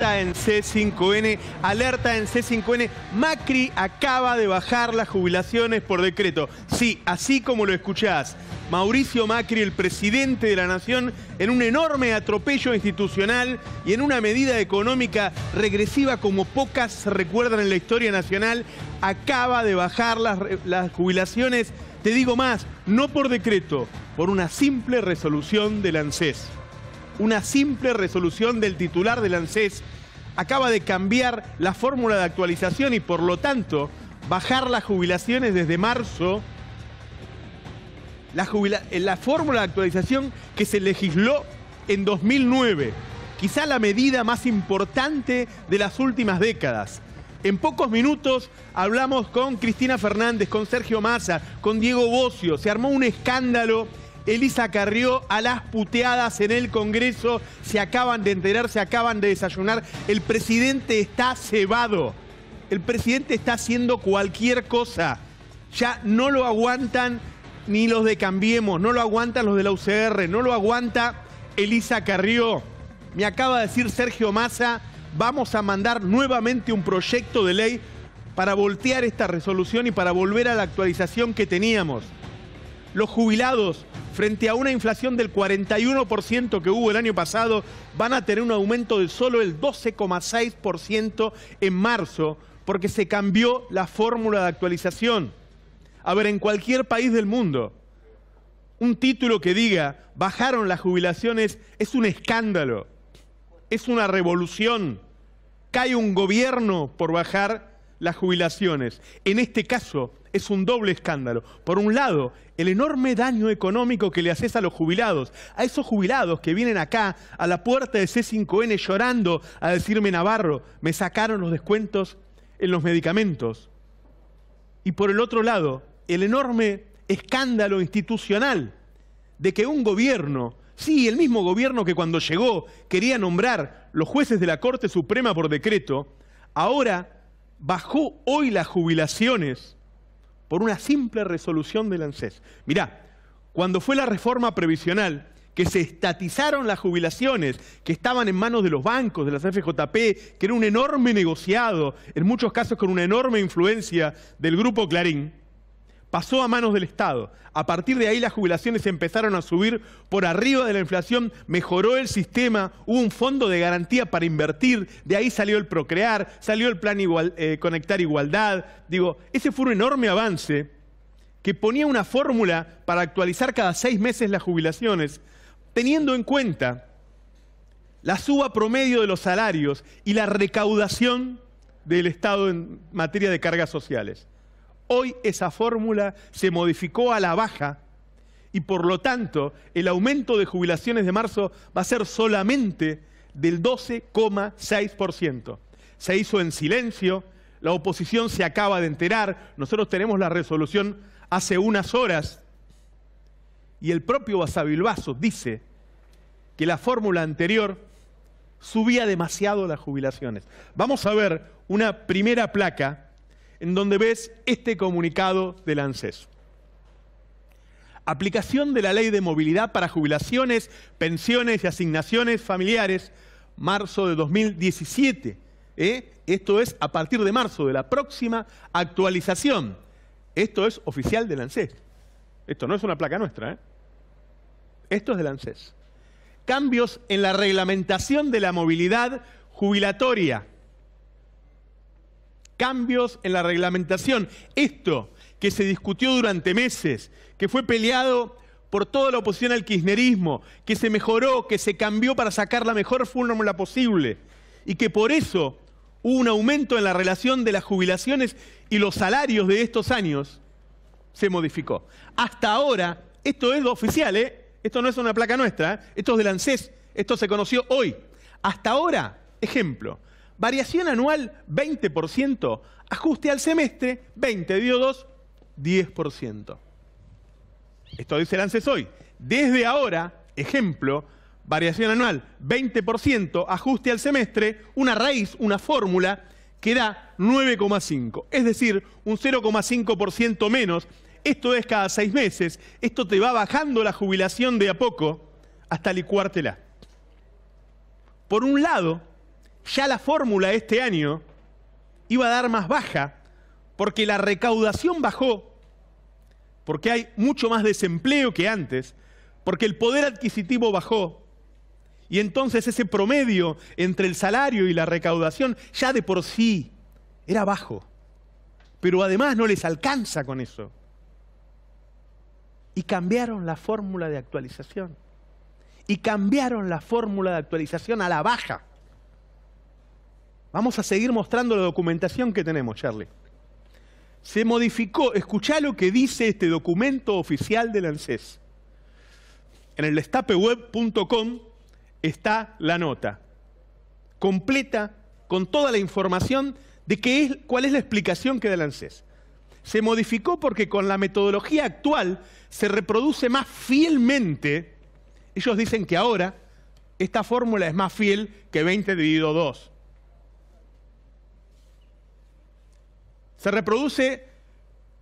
en C5N, alerta en C5N, Macri acaba de bajar las jubilaciones por decreto. Sí, así como lo escuchás, Mauricio Macri, el presidente de la Nación, en un enorme atropello institucional y en una medida económica regresiva como pocas recuerdan en la historia nacional, acaba de bajar las, las jubilaciones, te digo más, no por decreto, por una simple resolución del ANSES. Una simple resolución del titular del ANSES acaba de cambiar la fórmula de actualización y por lo tanto bajar las jubilaciones desde marzo. La, eh, la fórmula de actualización que se legisló en 2009, quizá la medida más importante de las últimas décadas. En pocos minutos hablamos con Cristina Fernández, con Sergio Massa, con Diego Bocio. Se armó un escándalo Elisa Carrió a las puteadas en el Congreso. Se acaban de enterar, se acaban de desayunar. El presidente está cebado. El presidente está haciendo cualquier cosa. Ya no lo aguantan ni los de Cambiemos, no lo aguantan los de la UCR, no lo aguanta Elisa Carrió. Me acaba de decir Sergio Massa, vamos a mandar nuevamente un proyecto de ley para voltear esta resolución y para volver a la actualización que teníamos. Los jubilados frente a una inflación del 41% que hubo el año pasado, van a tener un aumento de solo el 12,6% en marzo, porque se cambió la fórmula de actualización. A ver, en cualquier país del mundo, un título que diga bajaron las jubilaciones es un escándalo, es una revolución. Cae un gobierno por bajar las jubilaciones. En este caso es un doble escándalo. Por un lado, el enorme daño económico que le haces a los jubilados, a esos jubilados que vienen acá a la puerta de C5N llorando a decirme Navarro, me sacaron los descuentos en los medicamentos. Y por el otro lado, el enorme escándalo institucional de que un gobierno Sí, el mismo gobierno que cuando llegó quería nombrar los jueces de la Corte Suprema por decreto, ahora bajó hoy las jubilaciones por una simple resolución del ANSES. Mirá, cuando fue la reforma previsional, que se estatizaron las jubilaciones, que estaban en manos de los bancos, de las FJP, que era un enorme negociado, en muchos casos con una enorme influencia del grupo Clarín, pasó a manos del Estado. A partir de ahí las jubilaciones empezaron a subir por arriba de la inflación, mejoró el sistema, hubo un fondo de garantía para invertir, de ahí salió el Procrear, salió el plan eh, Conectar Igualdad. Digo, ese fue un enorme avance que ponía una fórmula para actualizar cada seis meses las jubilaciones, teniendo en cuenta la suba promedio de los salarios y la recaudación del Estado en materia de cargas sociales. Hoy esa fórmula se modificó a la baja y por lo tanto el aumento de jubilaciones de marzo va a ser solamente del 12,6%. Se hizo en silencio, la oposición se acaba de enterar, nosotros tenemos la resolución hace unas horas y el propio Basavilbaso dice que la fórmula anterior subía demasiado las jubilaciones. Vamos a ver una primera placa en donde ves este comunicado del ANSES. Aplicación de la ley de movilidad para jubilaciones, pensiones y asignaciones familiares, marzo de 2017. ¿eh? Esto es a partir de marzo, de la próxima actualización. Esto es oficial del ANSES. Esto no es una placa nuestra. ¿eh? Esto es del ANSES. Cambios en la reglamentación de la movilidad jubilatoria cambios en la reglamentación. Esto que se discutió durante meses, que fue peleado por toda la oposición al kirchnerismo, que se mejoró, que se cambió para sacar la mejor fórmula posible, y que por eso hubo un aumento en la relación de las jubilaciones y los salarios de estos años, se modificó. Hasta ahora, esto es lo oficial, ¿eh? esto no es una placa nuestra, ¿eh? esto es del ANSES, esto se conoció hoy. Hasta ahora, ejemplo, Variación anual, 20%. Ajuste al semestre, 20, dio 2, 10%. Esto dice el ANSES hoy. Desde ahora, ejemplo, variación anual, 20%, ajuste al semestre, una raíz, una fórmula que da 9,5. Es decir, un 0,5% menos. Esto es cada seis meses. Esto te va bajando la jubilación de a poco hasta licuártela. Por un lado, ya la fórmula este año iba a dar más baja porque la recaudación bajó, porque hay mucho más desempleo que antes, porque el poder adquisitivo bajó, y entonces ese promedio entre el salario y la recaudación ya de por sí era bajo, pero además no les alcanza con eso. Y cambiaron la fórmula de actualización, y cambiaron la fórmula de actualización a la baja. Vamos a seguir mostrando la documentación que tenemos, Charlie. Se modificó, Escucha lo que dice este documento oficial del ANSES. En el estapeweb.com está la nota, completa, con toda la información de qué es, cuál es la explicación que da el ANSES. Se modificó porque con la metodología actual se reproduce más fielmente, ellos dicen que ahora esta fórmula es más fiel que 20 dividido 2. se reproduce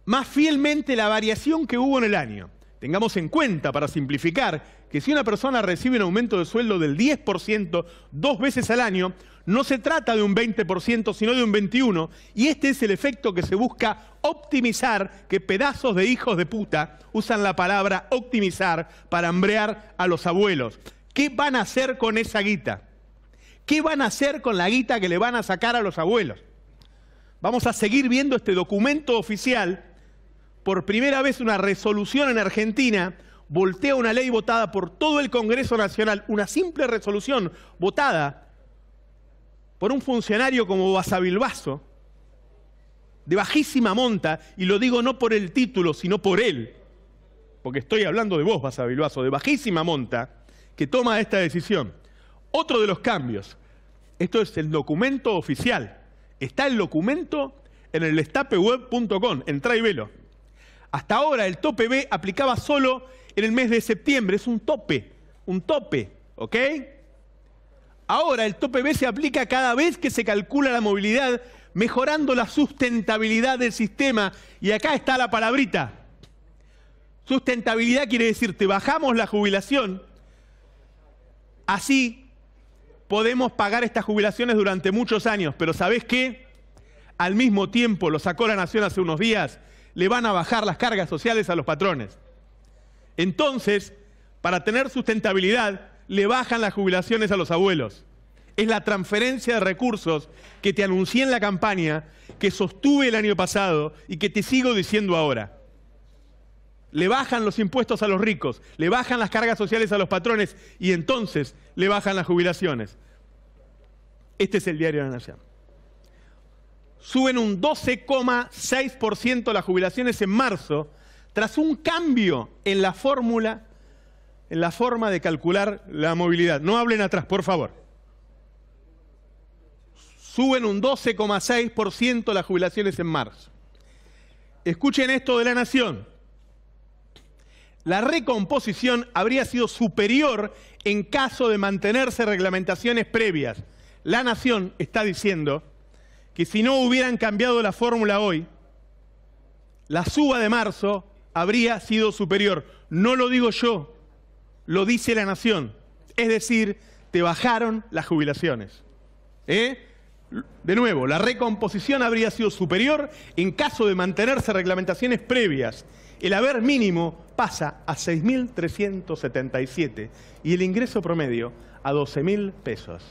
más fielmente la variación que hubo en el año. Tengamos en cuenta, para simplificar, que si una persona recibe un aumento de sueldo del 10% dos veces al año, no se trata de un 20%, sino de un 21%, y este es el efecto que se busca optimizar, que pedazos de hijos de puta usan la palabra optimizar para hambrear a los abuelos. ¿Qué van a hacer con esa guita? ¿Qué van a hacer con la guita que le van a sacar a los abuelos? Vamos a seguir viendo este documento oficial. Por primera vez una resolución en Argentina voltea una ley votada por todo el Congreso Nacional, una simple resolución votada por un funcionario como Basavilbaso, de bajísima monta, y lo digo no por el título, sino por él, porque estoy hablando de vos, Basavilbaso, de bajísima monta, que toma esta decisión. Otro de los cambios, esto es el documento oficial Está el documento en el estapeweb.com, entra y velo. Hasta ahora el tope B aplicaba solo en el mes de septiembre, es un tope, un tope, ¿ok? Ahora el tope B se aplica cada vez que se calcula la movilidad, mejorando la sustentabilidad del sistema. Y acá está la palabrita. Sustentabilidad quiere decir, te bajamos la jubilación, así podemos pagar estas jubilaciones durante muchos años, pero sabes qué? Al mismo tiempo, lo sacó la Nación hace unos días, le van a bajar las cargas sociales a los patrones. Entonces, para tener sustentabilidad, le bajan las jubilaciones a los abuelos. Es la transferencia de recursos que te anuncié en la campaña, que sostuve el año pasado y que te sigo diciendo ahora le bajan los impuestos a los ricos, le bajan las cargas sociales a los patrones y entonces le bajan las jubilaciones. Este es el diario de la Nación. Suben un 12,6% las jubilaciones en marzo tras un cambio en la fórmula, en la forma de calcular la movilidad. No hablen atrás, por favor. Suben un 12,6% las jubilaciones en marzo. Escuchen esto de la Nación la recomposición habría sido superior en caso de mantenerse reglamentaciones previas. La Nación está diciendo que si no hubieran cambiado la fórmula hoy, la suba de marzo habría sido superior. No lo digo yo, lo dice la Nación. Es decir, te bajaron las jubilaciones. ¿Eh? De nuevo, la recomposición habría sido superior en caso de mantenerse reglamentaciones previas el haber mínimo pasa a 6.377 y el ingreso promedio a 12.000 pesos.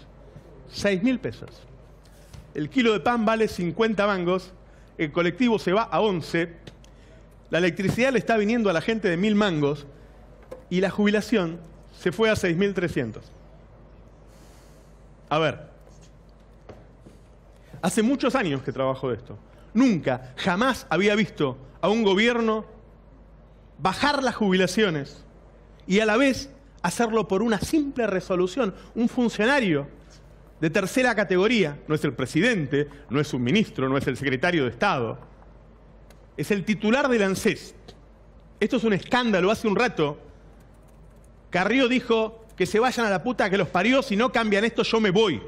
6.000 pesos. El kilo de pan vale 50 mangos, el colectivo se va a 11, la electricidad le está viniendo a la gente de 1.000 mangos y la jubilación se fue a 6.300. A ver, hace muchos años que trabajo de esto. Nunca, jamás había visto a un gobierno bajar las jubilaciones y a la vez hacerlo por una simple resolución. Un funcionario de tercera categoría, no es el presidente, no es un ministro, no es el secretario de Estado, es el titular del ANSES. Esto es un escándalo. Hace un rato, Carrillo dijo que se vayan a la puta que los parió, si no cambian esto yo me voy.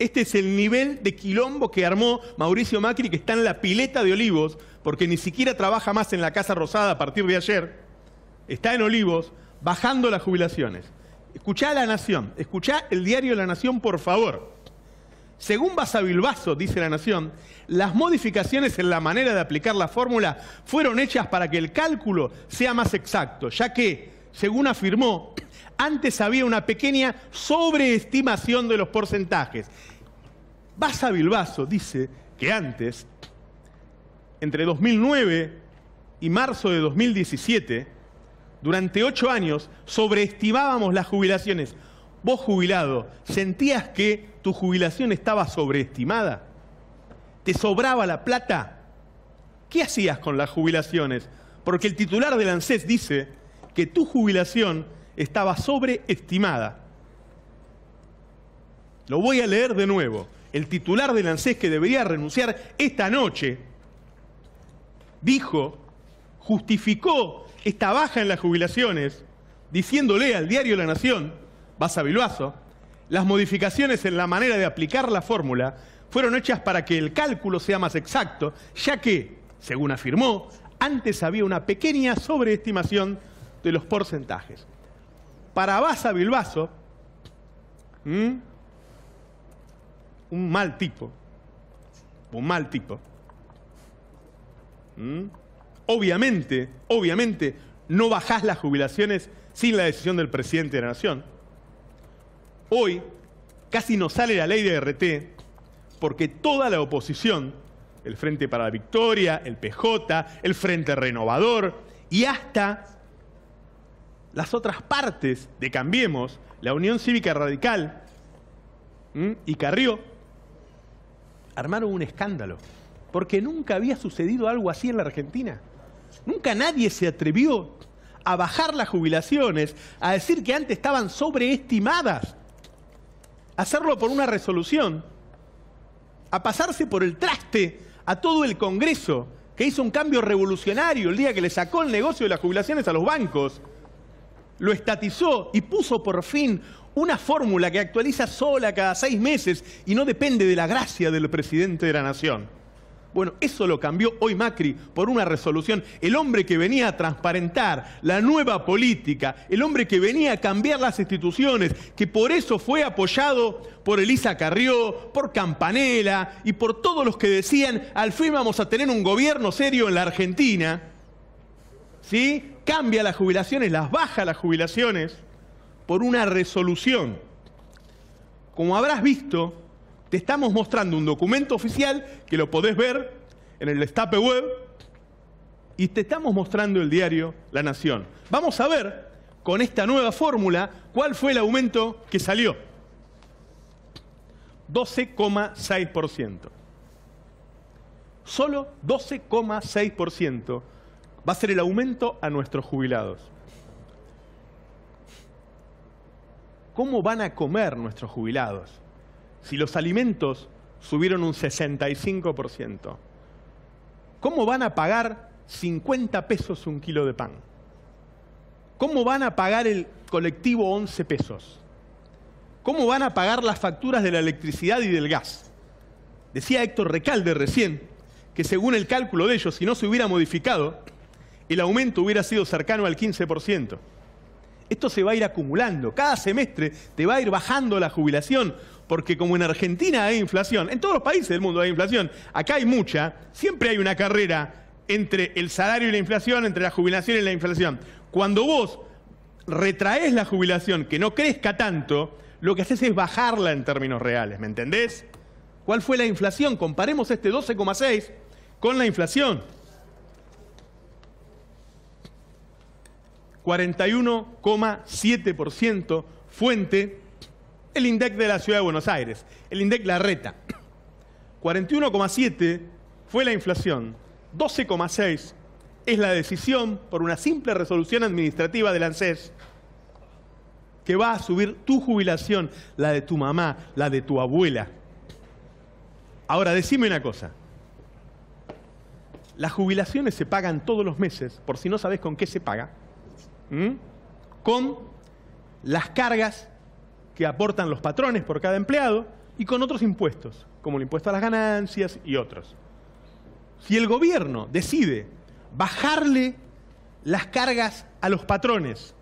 Este es el nivel de quilombo que armó Mauricio Macri, que está en la pileta de Olivos, porque ni siquiera trabaja más en la Casa Rosada a partir de ayer. Está en Olivos, bajando las jubilaciones. Escuchá a La Nación, escuchá el diario La Nación, por favor. Según Basavilbaso, dice La Nación, las modificaciones en la manera de aplicar la fórmula fueron hechas para que el cálculo sea más exacto, ya que, según afirmó, antes había una pequeña sobreestimación de los porcentajes Basa Bilbaso dice que antes, entre 2009 y marzo de 2017, durante ocho años sobreestimábamos las jubilaciones. Vos jubilado, ¿sentías que tu jubilación estaba sobreestimada? ¿Te sobraba la plata? ¿Qué hacías con las jubilaciones? Porque el titular del ANSES dice que tu jubilación estaba sobreestimada. Lo voy a leer de nuevo el titular del ANSES que debería renunciar esta noche, dijo, justificó esta baja en las jubilaciones, diciéndole al diario La Nación, Basa Bilbaso, las modificaciones en la manera de aplicar la fórmula fueron hechas para que el cálculo sea más exacto, ya que, según afirmó, antes había una pequeña sobreestimación de los porcentajes. Para Basa Bilbaso, un mal tipo. Un mal tipo. ¿Mm? Obviamente, obviamente, no bajás las jubilaciones sin la decisión del presidente de la Nación. Hoy casi no sale la ley de RT porque toda la oposición, el Frente para la Victoria, el PJ, el Frente Renovador y hasta las otras partes de Cambiemos, la Unión Cívica Radical y Carrió, armaron un escándalo, porque nunca había sucedido algo así en la Argentina. Nunca nadie se atrevió a bajar las jubilaciones, a decir que antes estaban sobreestimadas, hacerlo por una resolución, a pasarse por el traste a todo el Congreso, que hizo un cambio revolucionario el día que le sacó el negocio de las jubilaciones a los bancos, lo estatizó y puso por fin una fórmula que actualiza sola cada seis meses y no depende de la gracia del presidente de la nación. Bueno, eso lo cambió hoy Macri por una resolución. El hombre que venía a transparentar la nueva política, el hombre que venía a cambiar las instituciones, que por eso fue apoyado por Elisa Carrió, por Campanella y por todos los que decían, al fin vamos a tener un gobierno serio en la Argentina. ¿Sí? Cambia las jubilaciones, las baja las jubilaciones por una resolución. Como habrás visto, te estamos mostrando un documento oficial que lo podés ver en el estape web y te estamos mostrando el diario La Nación. Vamos a ver con esta nueva fórmula cuál fue el aumento que salió. 12,6%. Solo 12,6% va a ser el aumento a nuestros jubilados. ¿Cómo van a comer nuestros jubilados? Si los alimentos subieron un 65%, ¿cómo van a pagar 50 pesos un kilo de pan? ¿Cómo van a pagar el colectivo 11 pesos? ¿Cómo van a pagar las facturas de la electricidad y del gas? Decía Héctor Recalde recién que según el cálculo de ellos, si no se hubiera modificado, el aumento hubiera sido cercano al 15%. Esto se va a ir acumulando. Cada semestre te va a ir bajando la jubilación. Porque como en Argentina hay inflación, en todos los países del mundo hay inflación, acá hay mucha, siempre hay una carrera entre el salario y la inflación, entre la jubilación y la inflación. Cuando vos retraes la jubilación, que no crezca tanto, lo que haces es bajarla en términos reales, ¿me entendés? ¿Cuál fue la inflación? Comparemos este 12,6 con la inflación. 41,7% fuente, el INDEC de la Ciudad de Buenos Aires, el INDEC La Reta. 41,7 fue la inflación, 12,6 es la decisión por una simple resolución administrativa del ANSES que va a subir tu jubilación, la de tu mamá, la de tu abuela. Ahora, decime una cosa. Las jubilaciones se pagan todos los meses, por si no sabes con qué se paga. ¿Mm? con las cargas que aportan los patrones por cada empleado y con otros impuestos, como el impuesto a las ganancias y otros. Si el gobierno decide bajarle las cargas a los patrones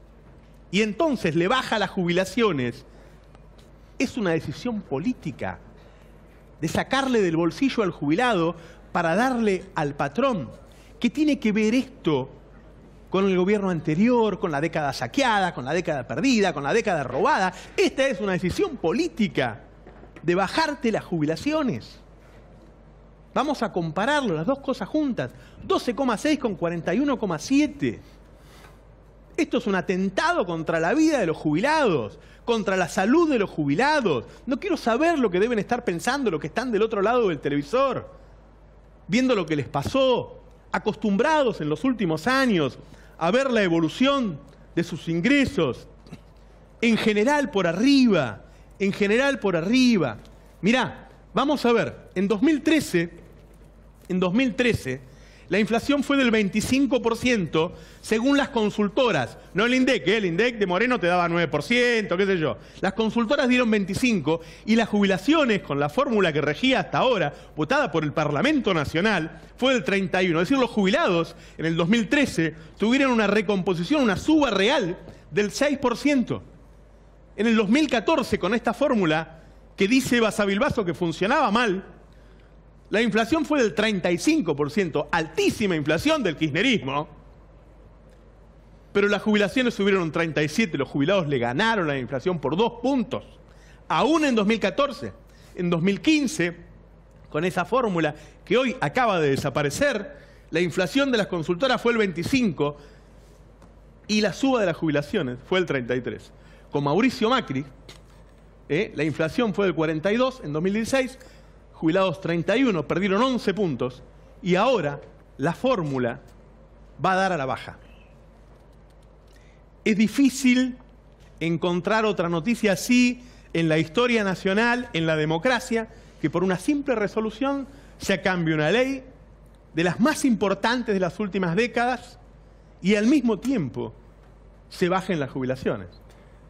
y entonces le baja las jubilaciones, es una decisión política de sacarle del bolsillo al jubilado para darle al patrón. ¿Qué tiene que ver esto con el gobierno anterior, con la década saqueada, con la década perdida, con la década robada. Esta es una decisión política de bajarte las jubilaciones. Vamos a compararlo, las dos cosas juntas. 12,6 con 41,7. Esto es un atentado contra la vida de los jubilados, contra la salud de los jubilados. No quiero saber lo que deben estar pensando los que están del otro lado del televisor, viendo lo que les pasó, acostumbrados en los últimos años a ver la evolución de sus ingresos. En general por arriba, en general por arriba. Mirá, vamos a ver, en 2013, en 2013, la inflación fue del 25% según las consultoras. No el INDEC, ¿eh? el INDEC de Moreno te daba 9%, qué sé yo. Las consultoras dieron 25% y las jubilaciones con la fórmula que regía hasta ahora, votada por el Parlamento Nacional, fue del 31%. Es decir, los jubilados en el 2013 tuvieron una recomposición, una suba real del 6%. En el 2014, con esta fórmula que dice Basavilbaso que funcionaba mal, la inflación fue del 35%, altísima inflación del kirchnerismo. Pero las jubilaciones subieron un 37, los jubilados le ganaron la inflación por dos puntos. Aún en 2014, en 2015, con esa fórmula que hoy acaba de desaparecer, la inflación de las consultoras fue el 25 y la suba de las jubilaciones fue el 33. Con Mauricio Macri, eh, la inflación fue del 42 en 2016, jubilados 31, perdieron 11 puntos y ahora la fórmula va a dar a la baja. Es difícil encontrar otra noticia así en la historia nacional, en la democracia, que por una simple resolución se cambie una ley de las más importantes de las últimas décadas y al mismo tiempo se bajen las jubilaciones.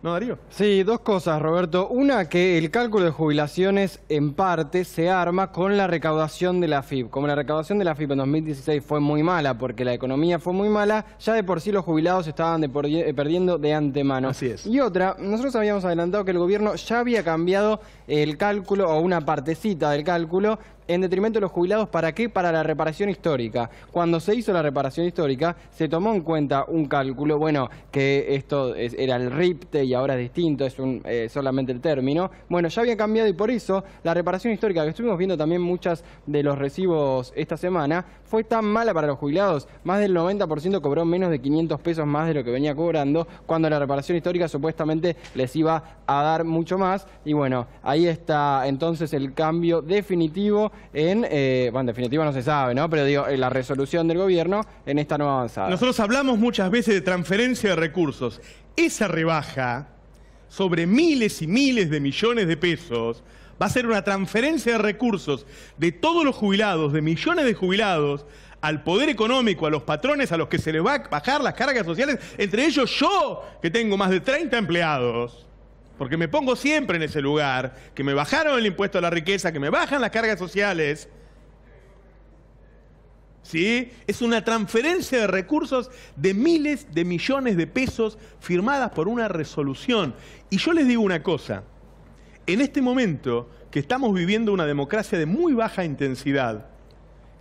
¿No, Darío? Sí, dos cosas, Roberto. Una, que el cálculo de jubilaciones en parte se arma con la recaudación de la FIP. Como la recaudación de la FIP en 2016 fue muy mala porque la economía fue muy mala, ya de por sí los jubilados estaban de eh, perdiendo de antemano. Así es. Y otra, nosotros habíamos adelantado que el gobierno ya había cambiado el cálculo o una partecita del cálculo en detrimento de los jubilados, ¿para qué? Para la reparación histórica. Cuando se hizo la reparación histórica, se tomó en cuenta un cálculo, bueno, que esto era el RIPTE y ahora es distinto, es un, eh, solamente el término. Bueno, ya había cambiado y por eso la reparación histórica, que estuvimos viendo también muchas de los recibos esta semana, fue tan mala para los jubilados, más del 90% cobró menos de 500 pesos más de lo que venía cobrando, cuando la reparación histórica supuestamente les iba a dar mucho más. Y bueno, ahí está entonces el cambio definitivo en, eh, bueno, en definitiva no se sabe, ¿no? Pero digo, la resolución del gobierno en esta nueva avanzada. Nosotros hablamos muchas veces de transferencia de recursos. Esa rebaja sobre miles y miles de millones de pesos va a ser una transferencia de recursos de todos los jubilados, de millones de jubilados, al poder económico, a los patrones a los que se les va a bajar las cargas sociales, entre ellos yo, que tengo más de 30 empleados porque me pongo siempre en ese lugar, que me bajaron el impuesto a la riqueza, que me bajan las cargas sociales. ¿Sí? Es una transferencia de recursos de miles de millones de pesos firmadas por una resolución. Y yo les digo una cosa, en este momento que estamos viviendo una democracia de muy baja intensidad,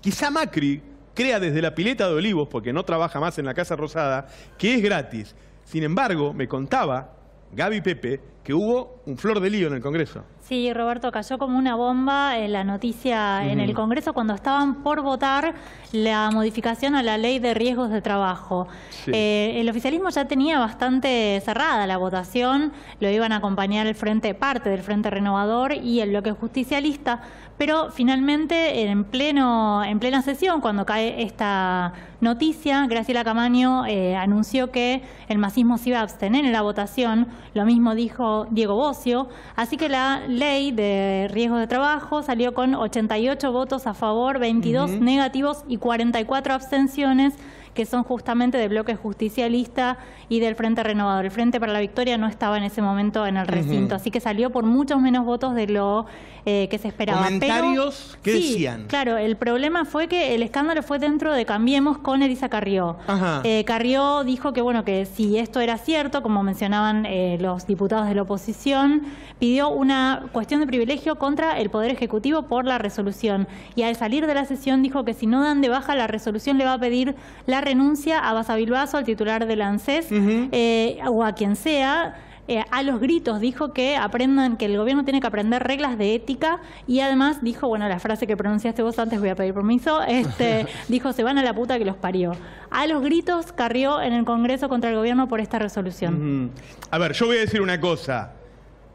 quizá Macri crea desde la pileta de olivos, porque no trabaja más en la Casa Rosada, que es gratis. Sin embargo, me contaba Gaby Pepe que hubo un flor de lío en el Congreso. Sí, Roberto, cayó como una bomba en la noticia en el Congreso cuando estaban por votar la modificación a la ley de riesgos de trabajo. Eh, el oficialismo ya tenía bastante cerrada la votación, lo iban a acompañar el frente, parte del Frente Renovador y el bloque justicialista, pero finalmente en, pleno, en plena sesión, cuando cae esta noticia, Graciela Camaño eh, anunció que el masismo se iba a abstener en la votación, lo mismo dijo Diego, Bocio. Así que la ley de riesgos de trabajo salió con 88 votos a favor, 22 negativos y 44 abstenciones que son justamente de bloque justicialista y del Frente Renovador. El Frente para la Victoria no estaba en ese momento en el recinto, así que salió por muchos menos votos de lo eh, que se esperaba. ¿Comentarios Pero, qué decían? Claro, el problema fue que el escándalo fue dentro de Cambiemos con Elisa Carrió. Eh, Carrió dijo que, bueno, que si esto era cierto, como mencionaban eh, los diputados de la oposición, pidió una cuestión de privilegio contra el Poder Ejecutivo por la resolución. Y al salir de la sesión dijo que si no dan de baja la resolución le va a pedir la renuncia a Basavilbaso, al titular del ANSES, eh, o a quien sea, eh, a los gritos dijo que aprendan que el gobierno tiene que aprender reglas de ética y además dijo bueno la frase que pronunciaste vos antes voy a pedir permiso este dijo se van a la puta que los parió a los gritos carrió en el Congreso contra el gobierno por esta resolución a ver yo voy a decir una cosa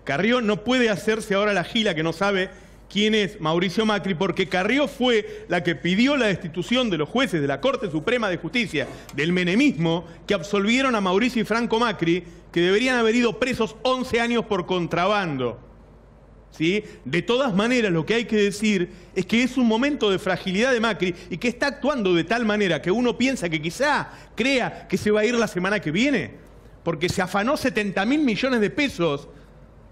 Carrió no puede hacerse ahora la gila que no sabe quién es Mauricio Macri, porque Carrió fue la que pidió la destitución de los jueces de la Corte Suprema de Justicia del menemismo que absolvieron a Mauricio y Franco Macri, que deberían haber ido presos 11 años por contrabando. ¿Sí? De todas maneras, lo que hay que decir es que es un momento de fragilidad de Macri y que está actuando de tal manera que uno piensa que quizá crea que se va a ir la semana que viene, porque se afanó 70 mil millones de pesos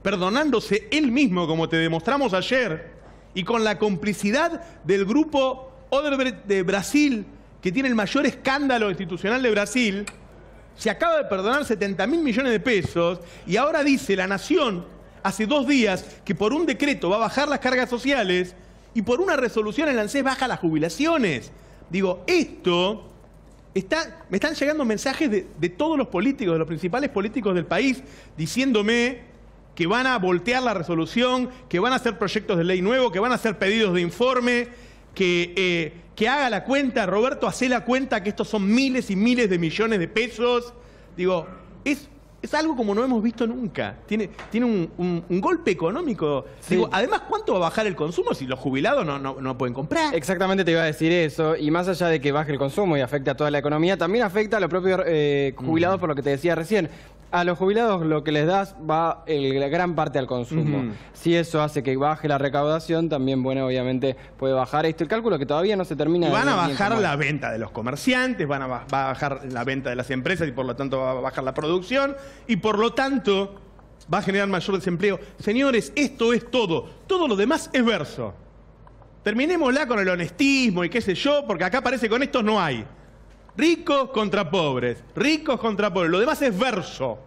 perdonándose él mismo, como te demostramos ayer, y con la complicidad del grupo Odebrecht de Brasil, que tiene el mayor escándalo institucional de Brasil, se acaba de perdonar 70 mil millones de pesos y ahora dice la Nación hace dos días que por un decreto va a bajar las cargas sociales y por una resolución el ANSES baja las jubilaciones. Digo, esto está, me están llegando mensajes de todos los políticos, de los principales políticos del país, diciéndome que van a voltear la resolución, que van a hacer proyectos de ley nuevo, que van a hacer pedidos de informe, que, eh, que haga la cuenta, Roberto, hace la cuenta que estos son miles y miles de millones de pesos. Digo, es es algo como no hemos visto nunca. Tiene, tiene un, golpe económico. Digo, además, ¿cuánto va a bajar el consumo si los jubilados no, no, pueden comprar? Exactamente te iba a decir eso. Y más allá de que baje el consumo y afecte a toda la economía, también afecta a los propios eh, mm. jubilados, por lo que te decía recién. A los jubilados lo que les das va gran parte al consumo. Si eso hace que baje la recaudación, también, bueno, obviamente puede bajar esto. El cálculo que todavía no se termina. van a bajar la venta de los comerciantes, van a, va a bajar la venta de las empresas y por lo tanto va a bajar la producción y por lo tanto va a generar mayor desempleo. Señores, esto es todo. Todo lo demás es verso. Terminémosla con el honestismo y qué sé yo, porque acá parece que con estos no hay. Ricos contra pobres, ricos contra pobres. Lo demás es verso.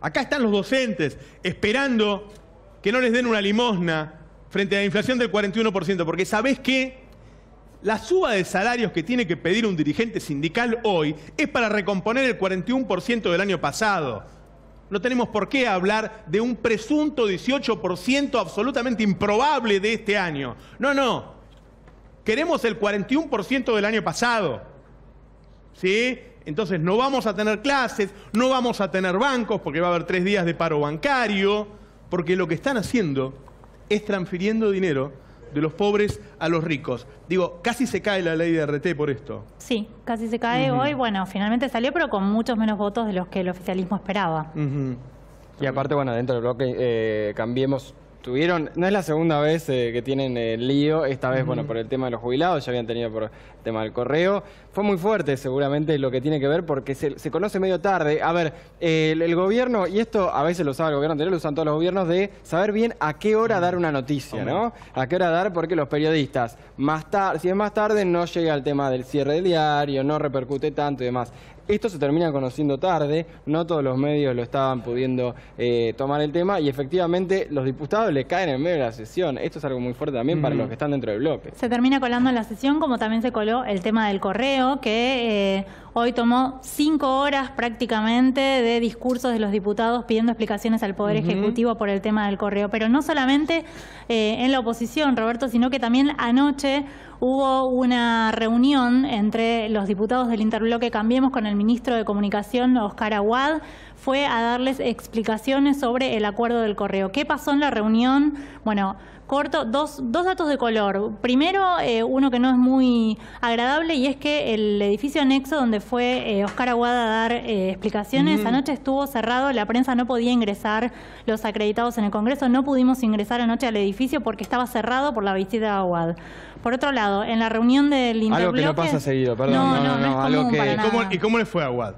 Acá están los docentes esperando que no les den una limosna frente a la inflación del 41%, porque ¿sabés qué? La suba de salarios que tiene que pedir un dirigente sindical hoy es para recomponer el 41% del año pasado. No tenemos por qué hablar de un presunto 18% absolutamente improbable de este año. No, no. Queremos el 41% del año pasado. ¿sí? Entonces no vamos a tener clases, no vamos a tener bancos porque va a haber tres días de paro bancario, porque lo que están haciendo es transfiriendo dinero de los pobres a los ricos. Digo, casi se cae la ley de RT por esto. Sí, casi se cae hoy. Bueno, finalmente salió, pero con muchos menos votos de los que el oficialismo esperaba. Y aparte, bueno, dentro del bloque, eh, cambiemos no es la segunda vez eh, que tienen el lío, esta vez, bueno, por el tema de los jubilados, ya habían tenido por el tema del correo. Fue muy fuerte, seguramente, lo que tiene que ver, porque se, conoce medio tarde. A ver, el, gobierno, y esto a veces lo sabe el gobierno anterior, lo usan todos los gobiernos, de saber bien a qué hora dar una noticia, ¿no? A qué hora dar, porque los periodistas, más tarde, si es más tarde, no llega al tema del cierre del diario, no repercute tanto y demás. Esto se termina conociendo tarde, no todos los medios lo estaban pudiendo eh, tomar el tema y efectivamente los diputados le caen en medio de la sesión. Esto es algo muy fuerte también para los que están dentro del bloque. Se termina colando en la sesión como también se coló el tema del correo que... Eh Hoy tomó cinco horas prácticamente de discursos de los diputados pidiendo explicaciones al Poder Ejecutivo por el tema del correo. Pero no solamente eh, en la oposición, Roberto, sino que también anoche hubo una reunión entre los diputados del interbloque Cambiemos con el ministro de Comunicación, Oscar Aguad, fue a darles explicaciones sobre el acuerdo del correo. ¿Qué pasó en la reunión? Bueno, corto, dos, dos datos de color. Primero, eh, uno que no es muy agradable y es que el edificio anexo donde fue eh, Oscar Aguada a dar eh, explicaciones anoche estuvo cerrado, la prensa no podía ingresar, los acreditados en el Congreso no pudimos ingresar anoche al edificio porque estaba cerrado por la visita de Aguad. Por otro lado, en la reunión del Interbloque... Algo que no pasa seguido, perdón. No, no, no, ¿Y, cómo, ¿Y cómo le fue a Aguad?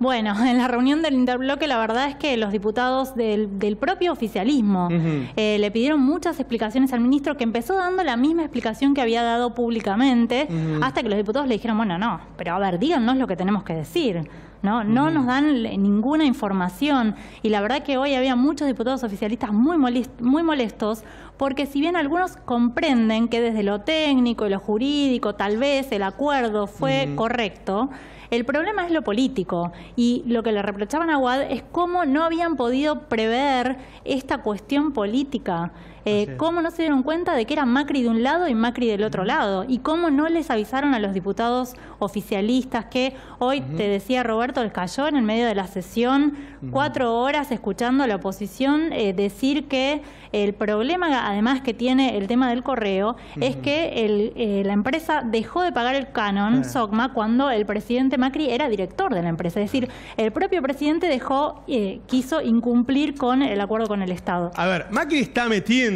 Bueno, en la reunión del interbloque la verdad es que los diputados del, propio oficialismo eh, le pidieron muchas explicaciones al ministro que empezó dando la misma explicación que había dado públicamente hasta que los diputados le dijeron, bueno, no, pero a ver, díganos lo que tenemos que decir. No, no nos dan ninguna información y la verdad que hoy había muchos diputados oficialistas muy, muy molestos porque si bien algunos comprenden que desde lo técnico y lo jurídico tal vez el acuerdo fue correcto, el problema es lo político y lo que le reprochaban a Wad es cómo no habían podido prever esta cuestión política. Eh, ¿Cómo no se dieron cuenta de que era Macri de un lado y Macri del otro lado? ¿Y cómo no les avisaron a los diputados oficialistas que hoy, te decía Roberto, el cayó en el medio de la sesión cuatro horas escuchando a la oposición eh, decir que el problema, además que tiene el tema del correo, es que eh, la empresa dejó de pagar el canon, Sogma cuando el presidente Macri era director de la empresa. Es decir, el propio presidente dejó, quiso incumplir con el acuerdo con el Estado. A ver, Macri está metiendo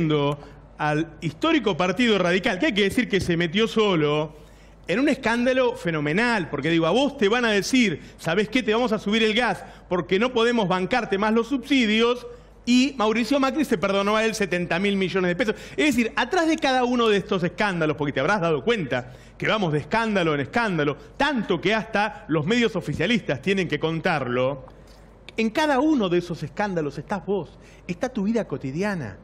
al histórico Partido Radical, que hay que decir que se metió solo, en un escándalo fenomenal, porque digo, a vos te van a decir, ¿sabés qué? Te vamos a subir el gas porque no podemos bancarte más los subsidios. Y Mauricio Macri se perdonó a él 70 mil millones de pesos. Es decir, atrás de cada uno de estos escándalos, porque te habrás dado cuenta que vamos de escándalo en escándalo, tanto que hasta los medios oficialistas tienen que contarlo, en cada uno de esos escándalos estás vos, está tu vida cotidiana.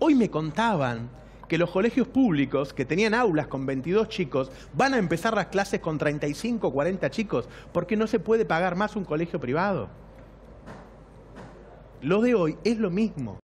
Hoy me contaban que los colegios públicos, que tenían aulas con 22 chicos, van a empezar las clases con 35 o 40 chicos, porque no se puede pagar más un colegio privado. Lo de hoy es lo mismo.